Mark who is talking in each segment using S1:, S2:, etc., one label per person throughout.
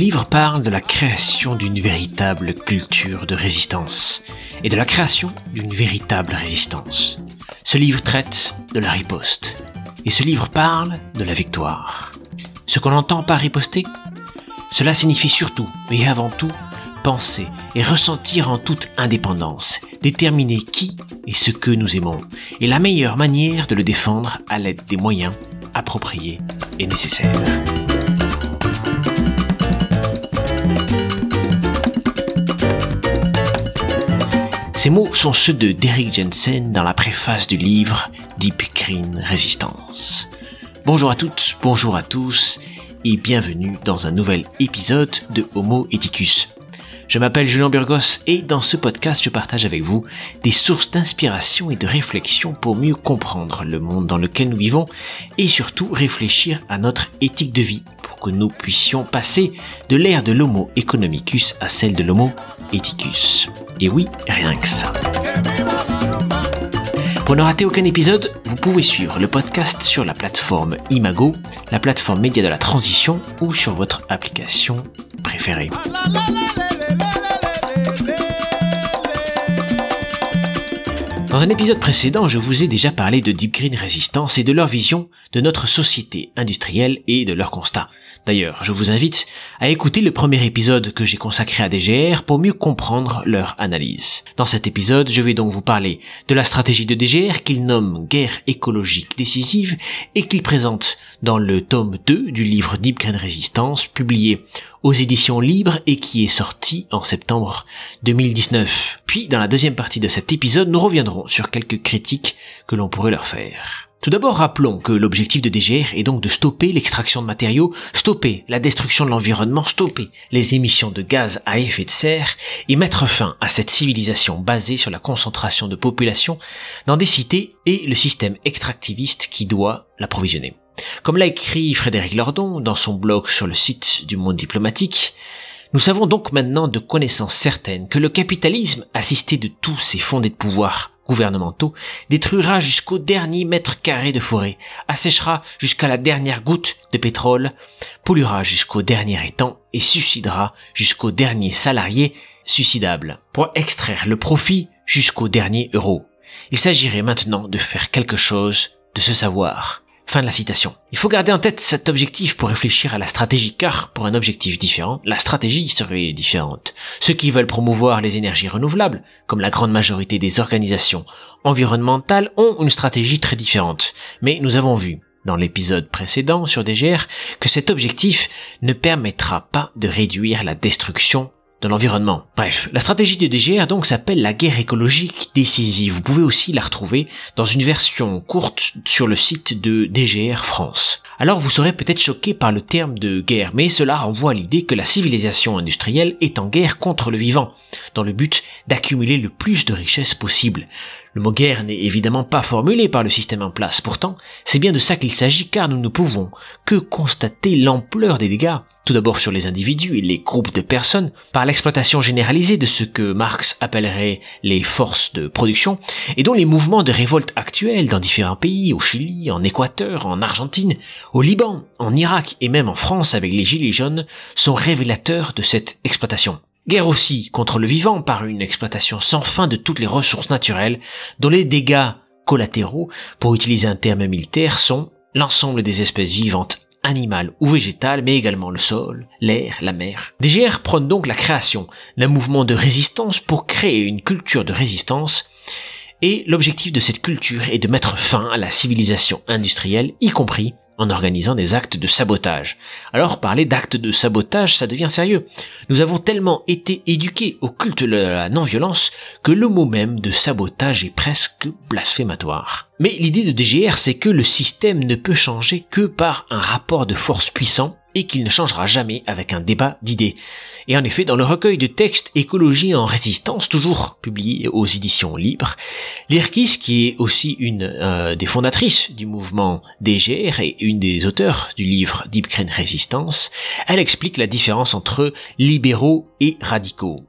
S1: livre parle de la création d'une véritable culture de résistance et de la création d'une véritable résistance. Ce livre traite de la riposte et ce livre parle de la victoire. Ce qu'on entend par riposter, cela signifie surtout et avant tout penser et ressentir en toute indépendance, déterminer qui et ce que nous aimons, et la meilleure manière de le défendre à l'aide des moyens appropriés et nécessaires. Ces mots sont ceux de Derek Jensen dans la préface du livre Deep Green Resistance. Bonjour à toutes, bonjour à tous et bienvenue dans un nouvel épisode de Homo Eticus je m'appelle Julien Burgos et dans ce podcast, je partage avec vous des sources d'inspiration et de réflexion pour mieux comprendre le monde dans lequel nous vivons et surtout réfléchir à notre éthique de vie pour que nous puissions passer de l'ère de l'homo economicus à celle de l'homo ethicus. Et oui, rien que ça. Pour ne rater aucun épisode, vous pouvez suivre le podcast sur la plateforme Imago, la plateforme média de la transition ou sur votre application préférée. Dans un épisode précédent, je vous ai déjà parlé de Deep Green Resistance et de leur vision de notre société industrielle et de leurs constats. D'ailleurs, je vous invite à écouter le premier épisode que j'ai consacré à DGR pour mieux comprendre leur analyse. Dans cet épisode, je vais donc vous parler de la stratégie de DGR qu'ils nomment guerre écologique décisive et qu'ils présentent dans le tome 2 du livre Deep Green Resistance publié aux éditions libres et qui est sorti en septembre 2019. Puis, dans la deuxième partie de cet épisode, nous reviendrons sur quelques critiques que l'on pourrait leur faire. Tout d'abord, rappelons que l'objectif de DGR est donc de stopper l'extraction de matériaux, stopper la destruction de l'environnement, stopper les émissions de gaz à effet de serre et mettre fin à cette civilisation basée sur la concentration de population dans des cités et le système extractiviste qui doit l'approvisionner. Comme l'a écrit Frédéric Lordon dans son blog sur le site du Monde diplomatique, nous savons donc maintenant de connaissances certaines que le capitalisme, assisté de tous ses fondés de pouvoir gouvernementaux, détruira jusqu'au dernier mètre carré de forêt, asséchera jusqu'à la dernière goutte de pétrole, polluera jusqu'au dernier étang et suicidera jusqu'au dernier salarié suicidable pour extraire le profit jusqu'au dernier euro. Il s'agirait maintenant de faire quelque chose de ce savoir. Fin de la citation. Il faut garder en tête cet objectif pour réfléchir à la stratégie car, pour un objectif différent, la stratégie serait différente. Ceux qui veulent promouvoir les énergies renouvelables, comme la grande majorité des organisations environnementales, ont une stratégie très différente. Mais nous avons vu, dans l'épisode précédent sur DGR, que cet objectif ne permettra pas de réduire la destruction de l'environnement. Bref, la stratégie de DGR donc s'appelle la guerre écologique décisive. Vous pouvez aussi la retrouver dans une version courte sur le site de DGR France. Alors vous serez peut-être choqué par le terme de guerre, mais cela renvoie à l'idée que la civilisation industrielle est en guerre contre le vivant, dans le but d'accumuler le plus de richesses possible. Le mot guerre n'est évidemment pas formulé par le système en place, pourtant c'est bien de ça qu'il s'agit car nous ne pouvons que constater l'ampleur des dégâts, tout d'abord sur les individus et les groupes de personnes, par l'exploitation généralisée de ce que Marx appellerait les forces de production, et dont les mouvements de révolte actuels dans différents pays, au Chili, en Équateur, en Argentine, au Liban, en Irak et même en France avec les Gilets jaunes, sont révélateurs de cette exploitation. Guerre aussi contre le vivant par une exploitation sans fin de toutes les ressources naturelles dont les dégâts collatéraux, pour utiliser un terme militaire, sont l'ensemble des espèces vivantes animales ou végétales, mais également le sol, l'air, la mer. DGR prône donc la création d'un mouvement de résistance pour créer une culture de résistance et l'objectif de cette culture est de mettre fin à la civilisation industrielle, y compris en organisant des actes de sabotage. Alors parler d'actes de sabotage, ça devient sérieux. Nous avons tellement été éduqués au culte de la non-violence que le mot même de sabotage est presque blasphématoire. Mais l'idée de DGR, c'est que le système ne peut changer que par un rapport de force puissant et qu'il ne changera jamais avec un débat d'idées. Et en effet, dans le recueil de textes Écologie en résistance, toujours publié aux éditions libres, Lirkis, qui est aussi une euh, des fondatrices du mouvement DGR et une des auteurs du livre Deep Green Résistance, elle explique la différence entre libéraux et radicaux.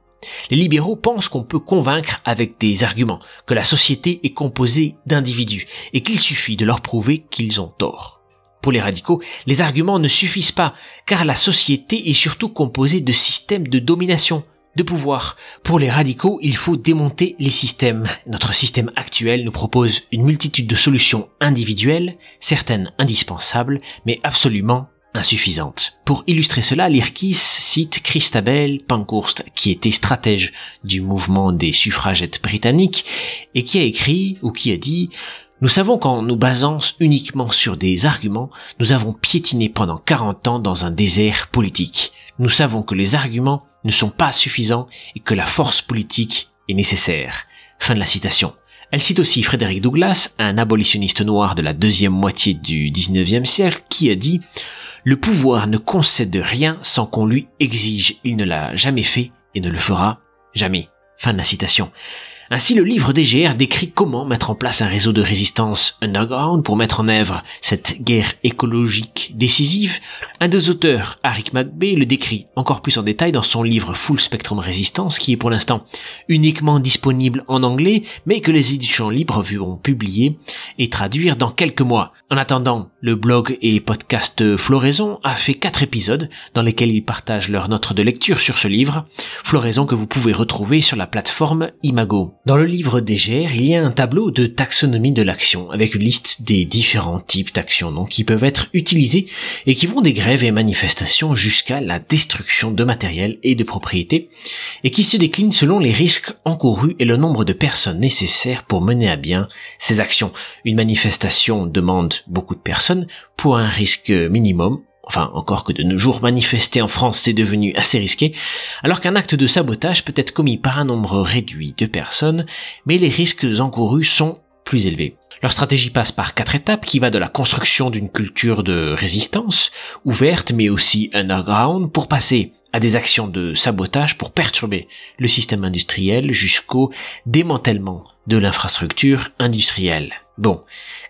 S1: Les libéraux pensent qu'on peut convaincre avec des arguments, que la société est composée d'individus, et qu'il suffit de leur prouver qu'ils ont tort. Pour les radicaux, les arguments ne suffisent pas, car la société est surtout composée de systèmes de domination, de pouvoir. Pour les radicaux, il faut démonter les systèmes. Notre système actuel nous propose une multitude de solutions individuelles, certaines indispensables, mais absolument insuffisantes. Pour illustrer cela, Lirkis cite Christabel Pankhurst, qui était stratège du mouvement des suffragettes britanniques et qui a écrit ou qui a dit nous savons qu'en nous basant uniquement sur des arguments, nous avons piétiné pendant 40 ans dans un désert politique. Nous savons que les arguments ne sont pas suffisants et que la force politique est nécessaire. Fin de la citation. Elle cite aussi Frédéric Douglas, un abolitionniste noir de la deuxième moitié du 19e siècle, qui a dit ⁇ Le pouvoir ne concède rien sans qu'on lui exige, il ne l'a jamais fait et ne le fera jamais. ⁇ Fin de la citation. Ainsi, le livre DGR décrit comment mettre en place un réseau de résistance underground pour mettre en œuvre cette guerre écologique décisive. Un des auteurs, Arik McBay, le décrit encore plus en détail dans son livre Full Spectrum Resistance, qui est pour l'instant uniquement disponible en anglais, mais que les éditions libres vont publier et traduire dans quelques mois. En attendant, le blog et podcast Floraison a fait quatre épisodes dans lesquels ils partagent leur note de lecture sur ce livre. Floraison que vous pouvez retrouver sur la plateforme Imago. Dans le livre DGR, il y a un tableau de taxonomie de l'action avec une liste des différents types d'actions qui peuvent être utilisées et qui vont des grèves et manifestations jusqu'à la destruction de matériel et de propriétés et qui se déclinent selon les risques encourus et le nombre de personnes nécessaires pour mener à bien ces actions. Une manifestation demande beaucoup de personnes pour un risque minimum Enfin, encore que de nos jours, manifester en France, c'est devenu assez risqué, alors qu'un acte de sabotage peut être commis par un nombre réduit de personnes, mais les risques encourus sont plus élevés. Leur stratégie passe par quatre étapes qui va de la construction d'une culture de résistance, ouverte mais aussi underground, pour passer à des actions de sabotage pour perturber le système industriel jusqu'au démantèlement de l'infrastructure industrielle. Bon,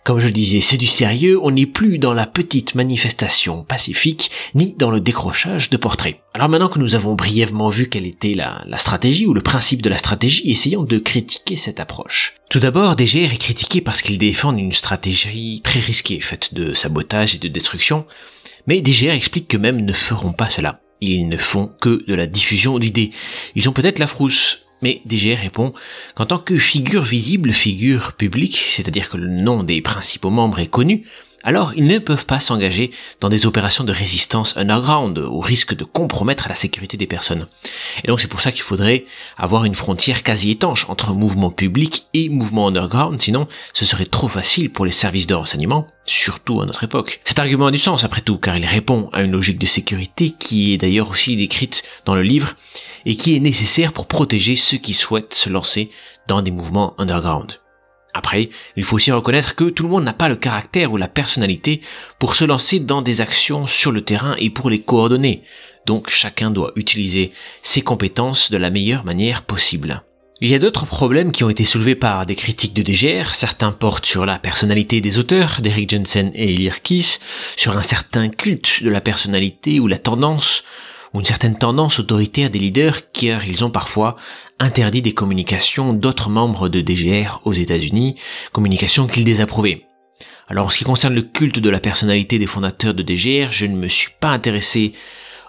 S1: comme je le disais, c'est du sérieux, on n'est plus dans la petite manifestation pacifique, ni dans le décrochage de portraits. Alors maintenant que nous avons brièvement vu quelle était la, stratégie ou le principe de la stratégie, essayons de critiquer cette approche. Tout d'abord, DGR est critiqué parce qu'ils défendent une stratégie très risquée, faite de sabotage et de destruction, mais DGR explique qu'eux-mêmes ne feront pas cela. Ils ne font que de la diffusion d'idées. Ils ont peut-être la frousse, mais DG répond qu'en tant que figure visible, figure publique, c'est-à-dire que le nom des principaux membres est connu, alors ils ne peuvent pas s'engager dans des opérations de résistance underground, au risque de compromettre la sécurité des personnes. Et donc c'est pour ça qu'il faudrait avoir une frontière quasi étanche entre mouvement public et mouvement underground, sinon ce serait trop facile pour les services de renseignement, surtout à notre époque. Cet argument a du sens après tout, car il répond à une logique de sécurité qui est d'ailleurs aussi décrite dans le livre, et qui est nécessaire pour protéger ceux qui souhaitent se lancer dans des mouvements underground. Après, il faut aussi reconnaître que tout le monde n'a pas le caractère ou la personnalité pour se lancer dans des actions sur le terrain et pour les coordonner, donc chacun doit utiliser ses compétences de la meilleure manière possible. Il y a d'autres problèmes qui ont été soulevés par des critiques de DGR, certains portent sur la personnalité des auteurs, d'Eric Jensen et Kiss, sur un certain culte de la personnalité ou la tendance, une certaine tendance autoritaire des leaders car ils ont parfois interdit des communications d'autres membres de DGR aux États-Unis, communications qu'ils désapprouvaient. Alors en ce qui concerne le culte de la personnalité des fondateurs de DGR, je ne me suis pas intéressé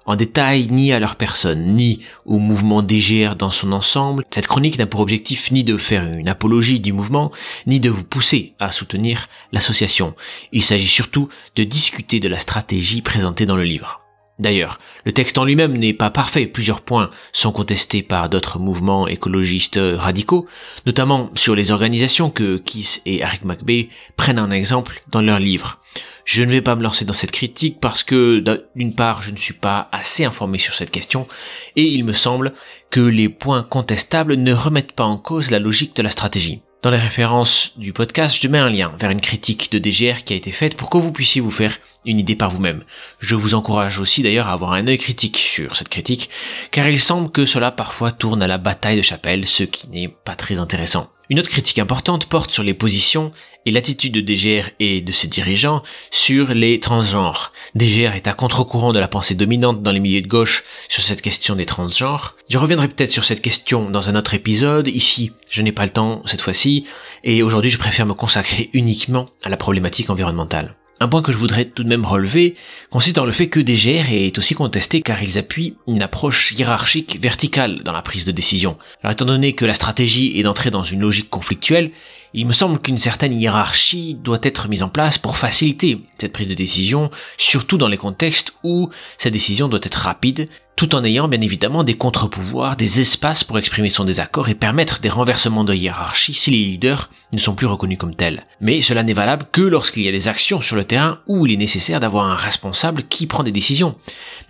S1: en détail ni à leur personne, ni au mouvement DGR dans son ensemble. Cette chronique n'a pour objectif ni de faire une apologie du mouvement, ni de vous pousser à soutenir l'association. Il s'agit surtout de discuter de la stratégie présentée dans le livre. D'ailleurs, le texte en lui-même n'est pas parfait, plusieurs points sont contestés par d'autres mouvements écologistes radicaux, notamment sur les organisations que Kiss et Eric McBay prennent en exemple dans leur livre. Je ne vais pas me lancer dans cette critique parce que, d'une part, je ne suis pas assez informé sur cette question, et il me semble que les points contestables ne remettent pas en cause la logique de la stratégie. Dans les références du podcast, je mets un lien vers une critique de DGR qui a été faite pour que vous puissiez vous faire une idée par vous-même. Je vous encourage aussi d'ailleurs à avoir un œil critique sur cette critique, car il semble que cela parfois tourne à la bataille de chapelle, ce qui n'est pas très intéressant. Une autre critique importante porte sur les positions et l'attitude de DGR et de ses dirigeants sur les transgenres. DGR est à contre-courant de la pensée dominante dans les milieux de gauche sur cette question des transgenres. Je reviendrai peut-être sur cette question dans un autre épisode. Ici, je n'ai pas le temps cette fois-ci et aujourd'hui je préfère me consacrer uniquement à la problématique environnementale. Un point que je voudrais tout de même relever consiste dans le fait que DGR est aussi contesté car ils appuient une approche hiérarchique verticale dans la prise de décision. Alors étant donné que la stratégie est d'entrer dans une logique conflictuelle, il me semble qu'une certaine hiérarchie doit être mise en place pour faciliter cette prise de décision, surtout dans les contextes où cette décision doit être rapide, tout en ayant bien évidemment des contre-pouvoirs, des espaces pour exprimer son désaccord et permettre des renversements de hiérarchie si les leaders ne sont plus reconnus comme tels. Mais cela n'est valable que lorsqu'il y a des actions sur le terrain où il est nécessaire d'avoir un responsable qui prend des décisions.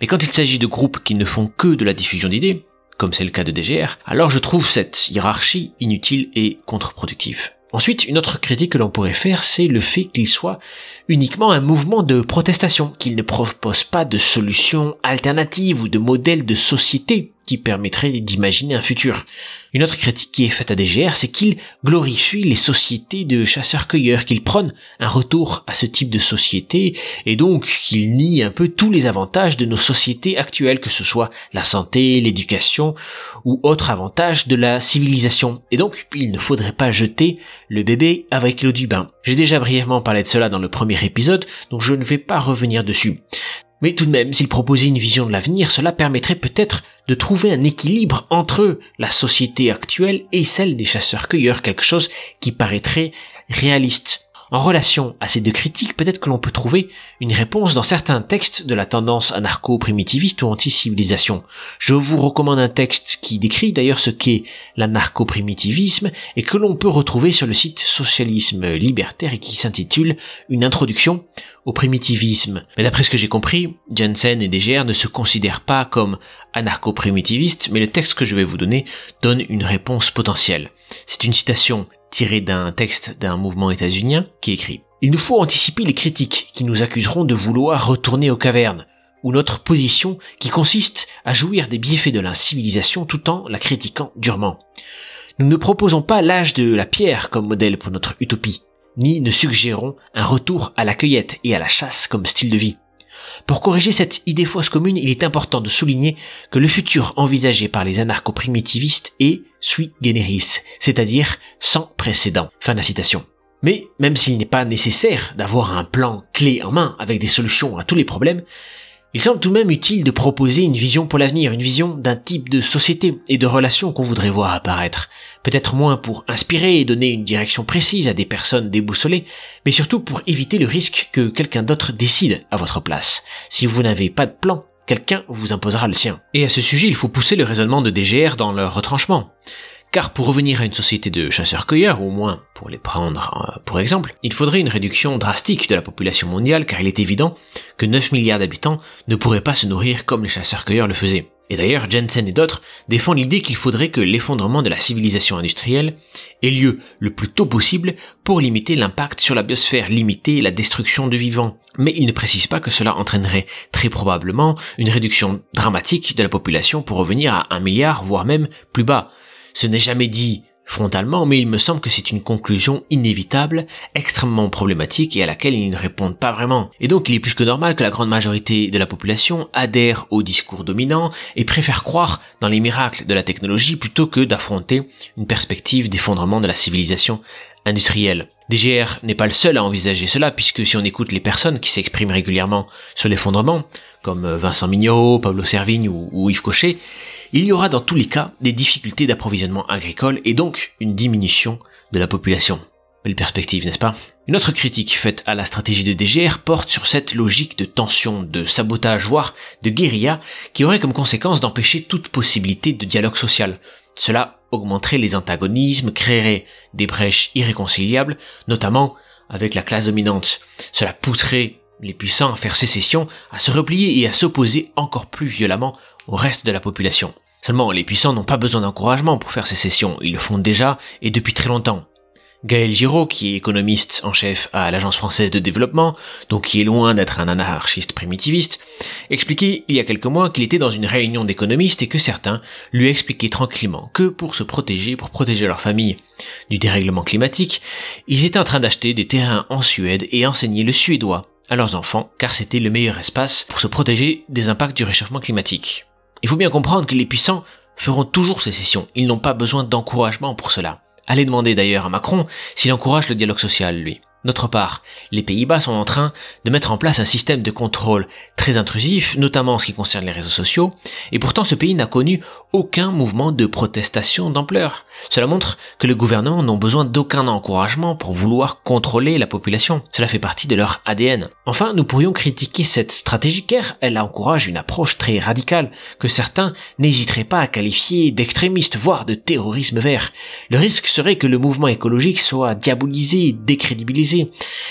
S1: Mais quand il s'agit de groupes qui ne font que de la diffusion d'idées, comme c'est le cas de DGR, alors je trouve cette hiérarchie inutile et contre-productive. Ensuite, une autre critique que l'on pourrait faire, c'est le fait qu'il soit uniquement un mouvement de protestation, qu'il ne propose pas de solutions alternative ou de modèle de société qui permettrait d'imaginer un futur. Une autre critique qui est faite à DGR, c'est qu'il glorifie les sociétés de chasseurs-cueilleurs, qu'il prône un retour à ce type de société, et donc qu'il nie un peu tous les avantages de nos sociétés actuelles, que ce soit la santé, l'éducation ou autres avantages de la civilisation. Et donc, il ne faudrait pas jeter le bébé avec l'eau du bain. J'ai déjà brièvement parlé de cela dans le premier épisode, donc je ne vais pas revenir dessus. Mais tout de même, s'il proposait une vision de l'avenir, cela permettrait peut-être de trouver un équilibre entre la société actuelle et celle des chasseurs-cueilleurs, quelque chose qui paraîtrait réaliste. En relation à ces deux critiques, peut-être que l'on peut trouver une réponse dans certains textes de la tendance anarcho-primitiviste ou anti-civilisation. Je vous recommande un texte qui décrit d'ailleurs ce qu'est l'anarcho-primitivisme et que l'on peut retrouver sur le site Socialisme Libertaire et qui s'intitule Une introduction au primitivisme. Mais d'après ce que j'ai compris, Jensen et DGR ne se considèrent pas comme anarcho-primitivistes, mais le texte que je vais vous donner donne une réponse potentielle. C'est une citation tiré d'un texte d'un mouvement états-unien, qui écrit Il nous faut anticiper les critiques qui nous accuseront de vouloir retourner aux cavernes, ou notre position qui consiste à jouir des bienfaits de l'incivilisation tout en la critiquant durement. Nous ne proposons pas l'âge de la pierre comme modèle pour notre utopie, ni ne suggérons un retour à la cueillette et à la chasse comme style de vie. Pour corriger cette idée fausse commune, il est important de souligner que le futur envisagé par les anarcho-primitivistes est, sui generis, c'est-à-dire sans précédent. Fin de la citation. Mais même s'il n'est pas nécessaire d'avoir un plan clé en main avec des solutions à tous les problèmes, il semble tout de même utile de proposer une vision pour l'avenir, une vision d'un type de société et de relations qu'on voudrait voir apparaître. Peut-être moins pour inspirer et donner une direction précise à des personnes déboussolées, mais surtout pour éviter le risque que quelqu'un d'autre décide à votre place. Si vous n'avez pas de plan quelqu'un vous imposera le sien. Et à ce sujet, il faut pousser le raisonnement de DGR dans leur retranchement. Car pour revenir à une société de chasseurs-cueilleurs, au moins pour les prendre euh, pour exemple, il faudrait une réduction drastique de la population mondiale car il est évident que 9 milliards d'habitants ne pourraient pas se nourrir comme les chasseurs-cueilleurs le faisaient. Et d'ailleurs, Jensen et d'autres défendent l'idée qu'il faudrait que l'effondrement de la civilisation industrielle ait lieu le plus tôt possible pour limiter l'impact sur la biosphère, limiter la destruction de vivants. Mais ils ne précisent pas que cela entraînerait très probablement une réduction dramatique de la population pour revenir à un milliard, voire même plus bas. Ce n'est jamais dit frontalement, mais il me semble que c'est une conclusion inévitable, extrêmement problématique et à laquelle ils ne répondent pas vraiment. Et donc il est plus que normal que la grande majorité de la population adhère au discours dominant et préfère croire dans les miracles de la technologie plutôt que d'affronter une perspective d'effondrement de la civilisation industrielle. DGR n'est pas le seul à envisager cela, puisque si on écoute les personnes qui s'expriment régulièrement sur l'effondrement, comme euh, Vincent Mignot, Pablo Servigne ou, ou Yves Cochet, il y aura dans tous les cas des difficultés d'approvisionnement agricole et donc une diminution de la population. Belle perspective, n'est-ce pas Une autre critique faite à la stratégie de DGR porte sur cette logique de tension, de sabotage, voire de guérilla, qui aurait comme conséquence d'empêcher toute possibilité de dialogue social. Cela augmenterait les antagonismes, créerait des brèches irréconciliables, notamment avec la classe dominante. Cela pousserait les puissants à faire sécession, à se replier et à s'opposer encore plus violemment au reste de la population. Seulement, les puissants n'ont pas besoin d'encouragement pour faire ces sessions, ils le font déjà et depuis très longtemps. Gaël Giraud, qui est économiste en chef à l'Agence française de développement, donc qui est loin d'être un anarchiste primitiviste, expliquait il y a quelques mois qu'il était dans une réunion d'économistes et que certains lui expliquaient tranquillement que pour se protéger, pour protéger leur famille du dérèglement climatique, ils étaient en train d'acheter des terrains en Suède et enseigner le suédois à leurs enfants, car c'était le meilleur espace pour se protéger des impacts du réchauffement climatique. Il faut bien comprendre que les puissants feront toujours ces sessions. ils n'ont pas besoin d'encouragement pour cela. Allez demander d'ailleurs à Macron s'il encourage le dialogue social, lui. D'autre part, les Pays-Bas sont en train de mettre en place un système de contrôle très intrusif, notamment en ce qui concerne les réseaux sociaux, et pourtant ce pays n'a connu aucun mouvement de protestation d'ampleur. Cela montre que les gouvernements n'ont besoin d'aucun encouragement pour vouloir contrôler la population. Cela fait partie de leur ADN. Enfin, nous pourrions critiquer cette stratégie car elle encourage une approche très radicale que certains n'hésiteraient pas à qualifier d'extrémiste, voire de terrorisme vert. Le risque serait que le mouvement écologique soit diabolisé, décrédibilisé,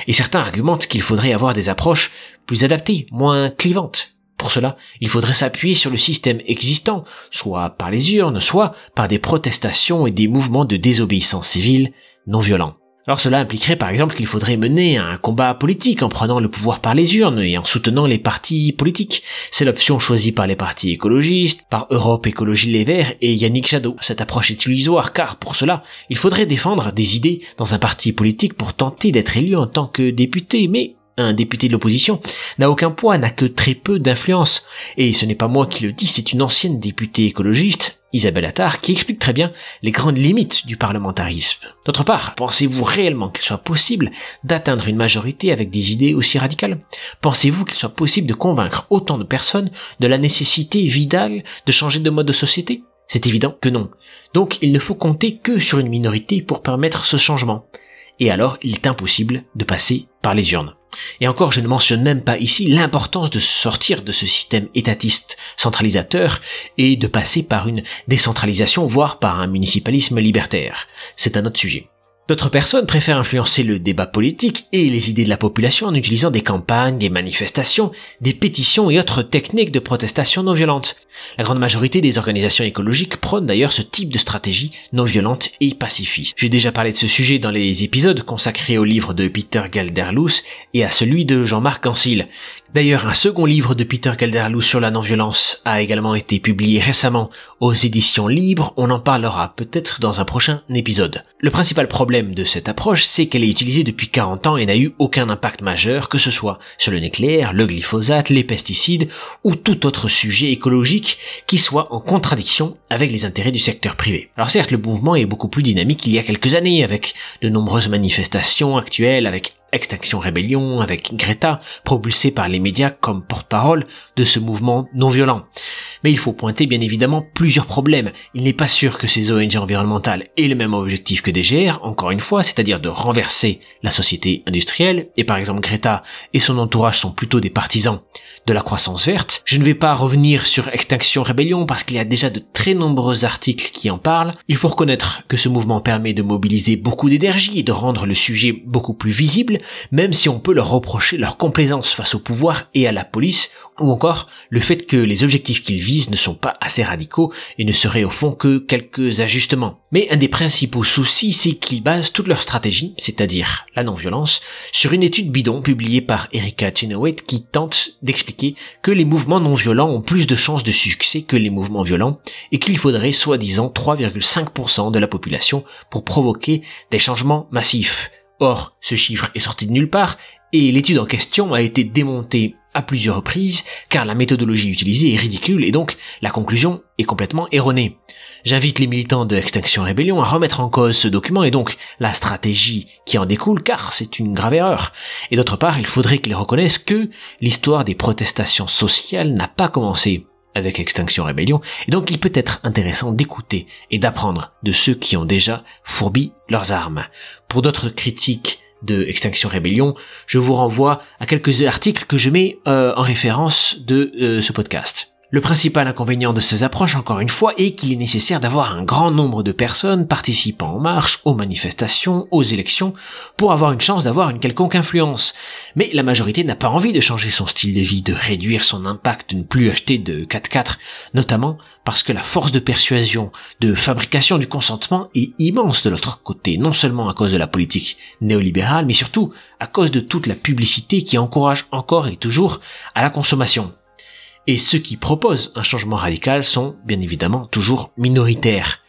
S1: et certains argumentent qu'il faudrait avoir des approches plus adaptées, moins clivantes. Pour cela, il faudrait s'appuyer sur le système existant, soit par les urnes, soit par des protestations et des mouvements de désobéissance civile non violents. Alors cela impliquerait par exemple qu'il faudrait mener un combat politique en prenant le pouvoir par les urnes et en soutenant les partis politiques. C'est l'option choisie par les partis écologistes, par Europe Écologie Les Verts et Yannick Jadot. Cette approche est illusoire car pour cela, il faudrait défendre des idées dans un parti politique pour tenter d'être élu en tant que député, mais un député de l'opposition, n'a aucun poids, n'a que très peu d'influence. Et ce n'est pas moi qui le dis, c'est une ancienne députée écologiste, Isabelle Attard, qui explique très bien les grandes limites du parlementarisme. D'autre part, pensez-vous réellement qu'il soit possible d'atteindre une majorité avec des idées aussi radicales Pensez-vous qu'il soit possible de convaincre autant de personnes de la nécessité vitale de changer de mode de société C'est évident que non. Donc il ne faut compter que sur une minorité pour permettre ce changement. Et alors il est impossible de passer par les urnes. Et encore, je ne mentionne même pas ici l'importance de sortir de ce système étatiste centralisateur et de passer par une décentralisation, voire par un municipalisme libertaire. C'est un autre sujet. D'autres personnes préfèrent influencer le débat politique et les idées de la population en utilisant des campagnes, des manifestations, des pétitions et autres techniques de protestation non violente. La grande majorité des organisations écologiques prônent d'ailleurs ce type de stratégie non violente et pacifiste. J'ai déjà parlé de ce sujet dans les épisodes consacrés au livre de Peter Galderlus et à celui de Jean-Marc ansile D'ailleurs, un second livre de Peter Calderlou sur la non-violence a également été publié récemment aux éditions libres, on en parlera peut-être dans un prochain épisode. Le principal problème de cette approche, c'est qu'elle est utilisée depuis 40 ans et n'a eu aucun impact majeur, que ce soit sur le nucléaire, le glyphosate, les pesticides ou tout autre sujet écologique qui soit en contradiction avec les intérêts du secteur privé. Alors certes, le mouvement est beaucoup plus dynamique qu'il y a quelques années, avec de nombreuses manifestations actuelles, avec Extinction Rébellion, avec Greta, propulsée par les médias comme porte-parole de ce mouvement non violent. Mais il faut pointer bien évidemment plusieurs problèmes. Il n'est pas sûr que ces ONG environnementales aient le même objectif que DGR, encore une fois, c'est-à-dire de renverser la société industrielle, et par exemple Greta et son entourage sont plutôt des partisans de la croissance verte. Je ne vais pas revenir sur Extinction Rébellion parce qu'il y a déjà de très nombreux articles qui en parlent. Il faut reconnaître que ce mouvement permet de mobiliser beaucoup d'énergie et de rendre le sujet beaucoup plus visible, même si on peut leur reprocher leur complaisance face au pouvoir et à la police ou encore le fait que les objectifs qu'ils visent ne sont pas assez radicaux et ne seraient au fond que quelques ajustements. Mais un des principaux soucis, c'est qu'ils basent toute leur stratégie, c'est-à-dire la non-violence, sur une étude bidon publiée par Erika Chenoweth qui tente d'expliquer que les mouvements non-violents ont plus de chances de succès que les mouvements violents et qu'il faudrait soi-disant 3,5% de la population pour provoquer des changements massifs. Or, ce chiffre est sorti de nulle part et l'étude en question a été démontée à plusieurs reprises, car la méthodologie utilisée est ridicule et donc la conclusion est complètement erronée. J'invite les militants de Extinction Rébellion à remettre en cause ce document et donc la stratégie qui en découle, car c'est une grave erreur. Et d'autre part, il faudrait qu'ils reconnaissent que l'histoire des protestations sociales n'a pas commencé avec Extinction Rébellion, et donc il peut être intéressant d'écouter et d'apprendre de ceux qui ont déjà fourbi leurs armes. Pour d'autres critiques de Extinction Rebellion, je vous renvoie à quelques articles que je mets euh, en référence de euh, ce podcast. Le principal inconvénient de ces approches, encore une fois, est qu'il est nécessaire d'avoir un grand nombre de personnes participant aux marches, aux manifestations, aux élections, pour avoir une chance d'avoir une quelconque influence. Mais la majorité n'a pas envie de changer son style de vie, de réduire son impact, de ne plus acheter de 4x4, notamment parce que la force de persuasion, de fabrication du consentement est immense de l'autre côté, non seulement à cause de la politique néolibérale, mais surtout à cause de toute la publicité qui encourage encore et toujours à la consommation. Et ceux qui proposent un changement radical sont bien évidemment toujours minoritaires.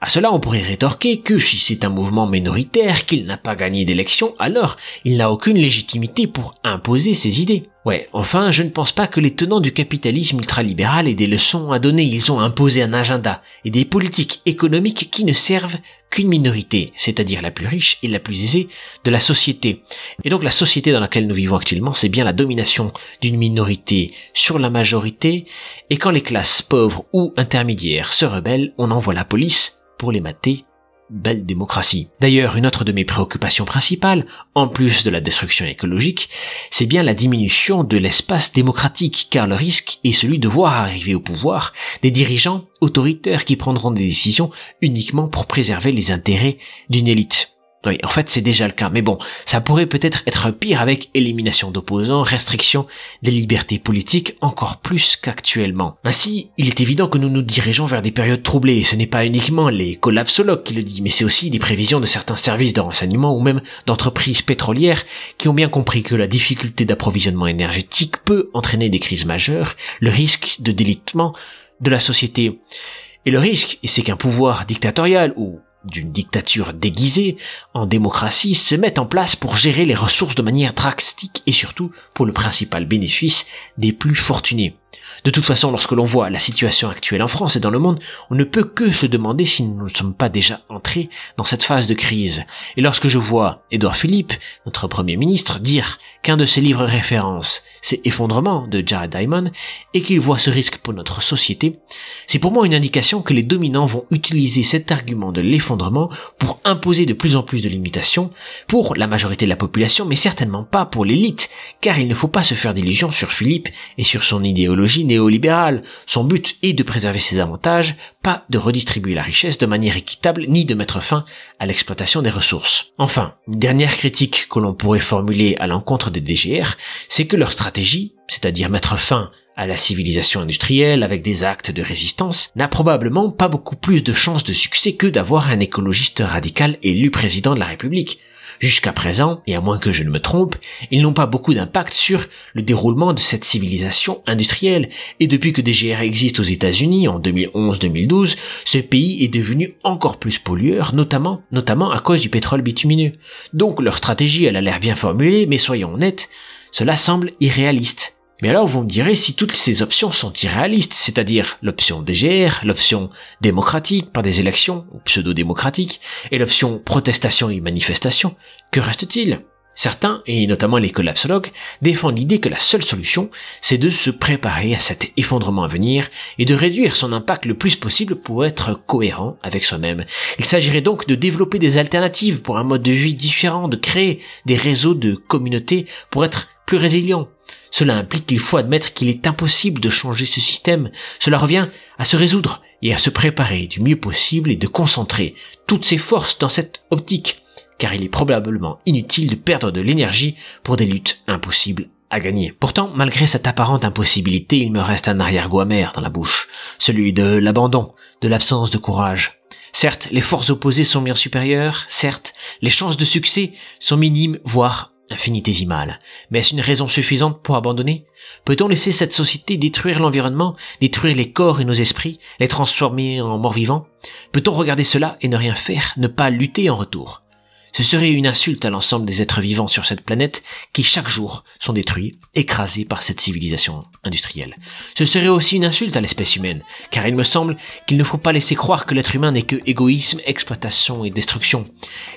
S1: À cela, on pourrait rétorquer que si c'est un mouvement minoritaire, qu'il n'a pas gagné d'élection, alors il n'a aucune légitimité pour imposer ses idées. Ouais, enfin, je ne pense pas que les tenants du capitalisme ultralibéral aient des leçons à donner, ils ont imposé un agenda et des politiques économiques qui ne servent qu'une minorité, c'est-à-dire la plus riche et la plus aisée de la société. Et donc la société dans laquelle nous vivons actuellement, c'est bien la domination d'une minorité sur la majorité, et quand les classes pauvres ou intermédiaires se rebellent, on envoie la police pour les mater Belle démocratie. D'ailleurs, une autre de mes préoccupations principales, en plus de la destruction écologique, c'est bien la diminution de l'espace démocratique, car le risque est celui de voir arriver au pouvoir des dirigeants autoritaires qui prendront des décisions uniquement pour préserver les intérêts d'une élite. Oui, en fait, c'est déjà le cas. Mais bon, ça pourrait peut-être être pire avec élimination d'opposants, restriction des libertés politiques encore plus qu'actuellement. Ainsi, il est évident que nous nous dirigeons vers des périodes troublées. ce n'est pas uniquement les collapsologues qui le disent, mais c'est aussi des prévisions de certains services de renseignement ou même d'entreprises pétrolières qui ont bien compris que la difficulté d'approvisionnement énergétique peut entraîner des crises majeures, le risque de délitement de la société. Et le risque, c'est qu'un pouvoir dictatorial ou d'une dictature déguisée en démocratie se mettent en place pour gérer les ressources de manière drastique et surtout pour le principal bénéfice des plus fortunés. De toute façon, lorsque l'on voit la situation actuelle en France et dans le monde, on ne peut que se demander si nous ne sommes pas déjà entrés dans cette phase de crise. Et lorsque je vois Édouard Philippe, notre Premier ministre, dire qu'un de ses livres référence c'est Effondrement de Jared Diamond, et qu'il voit ce risque pour notre société, c'est pour moi une indication que les dominants vont utiliser cet argument de l'effondrement pour imposer de plus en plus de limitations pour la majorité de la population, mais certainement pas pour l'élite, car il ne faut pas se faire d'illusions sur Philippe et sur son idéologie son but est de préserver ses avantages, pas de redistribuer la richesse de manière équitable ni de mettre fin à l'exploitation des ressources. Enfin, une dernière critique que l'on pourrait formuler à l'encontre des DGR, c'est que leur stratégie, c'est-à-dire mettre fin à la civilisation industrielle avec des actes de résistance, n'a probablement pas beaucoup plus de chances de succès que d'avoir un écologiste radical élu président de la République. Jusqu'à présent, et à moins que je ne me trompe, ils n'ont pas beaucoup d'impact sur le déroulement de cette civilisation industrielle, et depuis que DGR existe aux États-Unis en 2011-2012, ce pays est devenu encore plus pollueur, notamment, notamment à cause du pétrole bitumineux. Donc leur stratégie, elle a l'air bien formulée, mais soyons honnêtes, cela semble irréaliste. Mais alors vous me direz si toutes ces options sont irréalistes, c'est-à-dire l'option DGR, l'option démocratique par des élections ou pseudo-démocratiques, et l'option protestation et manifestation, que reste-t-il Certains, et notamment les collapsologues, défendent l'idée que la seule solution, c'est de se préparer à cet effondrement à venir et de réduire son impact le plus possible pour être cohérent avec soi-même. Il s'agirait donc de développer des alternatives pour un mode de vie différent, de créer des réseaux de communautés pour être plus résilient, cela implique qu'il faut admettre qu'il est impossible de changer ce système. Cela revient à se résoudre et à se préparer du mieux possible et de concentrer toutes ses forces dans cette optique, car il est probablement inutile de perdre de l'énergie pour des luttes impossibles à gagner. Pourtant, malgré cette apparente impossibilité, il me reste un arrière-goût amer dans la bouche, celui de l'abandon, de l'absence de courage. Certes, les forces opposées sont bien supérieures, certes, les chances de succès sont minimes, voire infinitésimale. Mais est-ce une raison suffisante pour abandonner Peut-on laisser cette société détruire l'environnement, détruire les corps et nos esprits, les transformer en morts vivants Peut-on regarder cela et ne rien faire, ne pas lutter en retour ce serait une insulte à l'ensemble des êtres vivants sur cette planète qui chaque jour sont détruits, écrasés par cette civilisation industrielle. Ce serait aussi une insulte à l'espèce humaine, car il me semble qu'il ne faut pas laisser croire que l'être humain n'est que égoïsme, exploitation et destruction.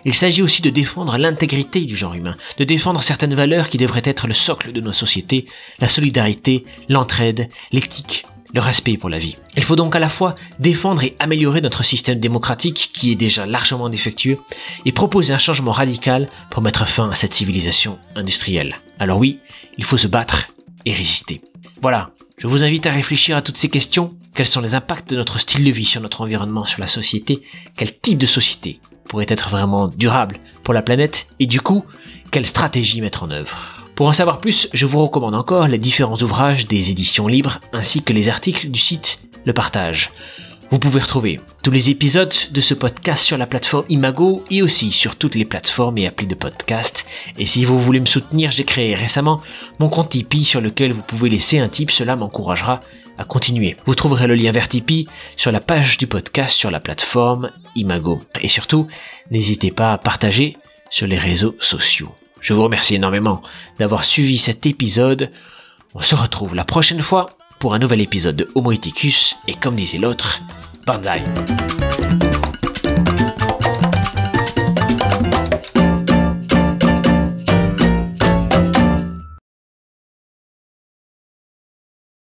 S1: Il s'agit aussi de défendre l'intégrité du genre humain, de défendre certaines valeurs qui devraient être le socle de nos sociétés, la solidarité, l'entraide, l'éthique, le respect pour la vie. Il faut donc à la fois défendre et améliorer notre système démocratique qui est déjà largement défectueux et proposer un changement radical pour mettre fin à cette civilisation industrielle. Alors oui, il faut se battre et résister. Voilà, je vous invite à réfléchir à toutes ces questions. Quels sont les impacts de notre style de vie sur notre environnement, sur la société Quel type de société pourrait être vraiment durable pour la planète Et du coup, quelle stratégie mettre en œuvre pour en savoir plus, je vous recommande encore les différents ouvrages des éditions libres ainsi que les articles du site Le Partage. Vous pouvez retrouver tous les épisodes de ce podcast sur la plateforme Imago et aussi sur toutes les plateformes et applis de podcast. Et si vous voulez me soutenir, j'ai créé récemment mon compte Tipeee sur lequel vous pouvez laisser un tip, cela m'encouragera à continuer. Vous trouverez le lien vers Tipeee sur la page du podcast sur la plateforme Imago. Et surtout, n'hésitez pas à partager sur les réseaux sociaux. Je vous remercie énormément d'avoir suivi cet épisode. On se retrouve la prochaine fois pour un nouvel épisode de Homo Ethicus et comme disait l'autre, Banzai.